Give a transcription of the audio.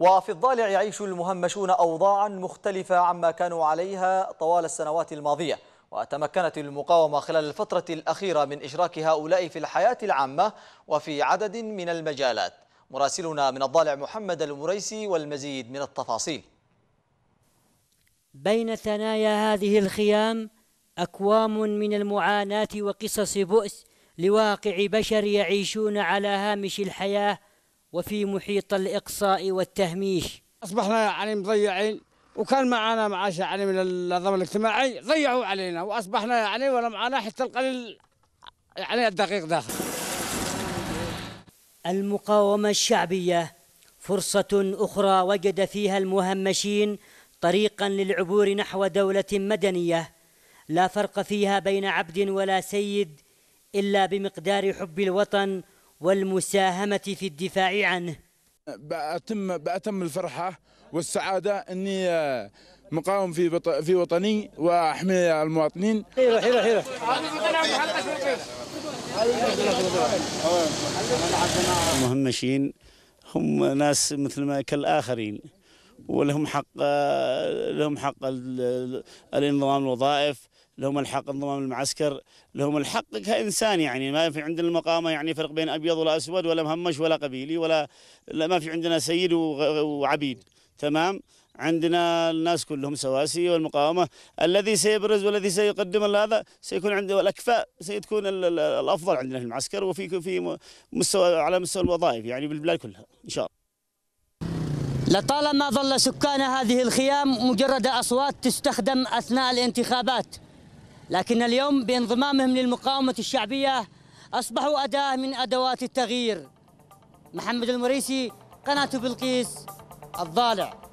وفي الضالع يعيش المهمشون أوضاعا مختلفة عما كانوا عليها طوال السنوات الماضية وتمكنت المقاومة خلال الفترة الأخيرة من إشراك هؤلاء في الحياة العامة وفي عدد من المجالات مراسلنا من الضالع محمد المريسي والمزيد من التفاصيل بين ثنايا هذه الخيام أكوام من المعاناة وقصص بؤس لواقع بشر يعيشون على هامش الحياة وفي محيط الإقصاء والتهميش أصبحنا يعني مضيعين وكان معنا معاش يعني من النظام الاجتماعي ضيعوا علينا وأصبحنا يعني ولا معنا حتى القليل يعني الدقيق داخل المقاومة الشعبية فرصة أخرى وجد فيها المهمشين طريقا للعبور نحو دولة مدنية لا فرق فيها بين عبد ولا سيد إلا بمقدار حب الوطن والمساهمة في الدفاع عنه بأتم, بأتم الفرحة والسعادة أني آه، مقاوم في بط... في وطني واحمي المواطنين يروح يروح يروح المهمشين هم ناس مثل ما كالاخرين ولهم حق آه، لهم حق الانضمام الوظائف لهم الحق انضمام المعسكر لهم الحق كانسان يعني ما في عندنا المقامه يعني فرق بين ابيض ولا اسود ولا مهمش ولا قبيلي ولا لا ما في عندنا سيد وعبيد تمام عندنا الناس كلهم سواسية والمقاومة الذي سيبرز والذي سيقدم هذا سيكون عنده الأكفاء سيكون الأفضل عندنا في المعسكر وفي في مستوى على مستوى الوظائف يعني بالبلاد كلها إن شاء الله لطالما ظل سكان هذه الخيام مجرد أصوات تستخدم أثناء الانتخابات لكن اليوم بانضمامهم للمقاومة الشعبية أصبحوا أداة من أدوات التغيير محمد المريسي قناة بلقيس الضالع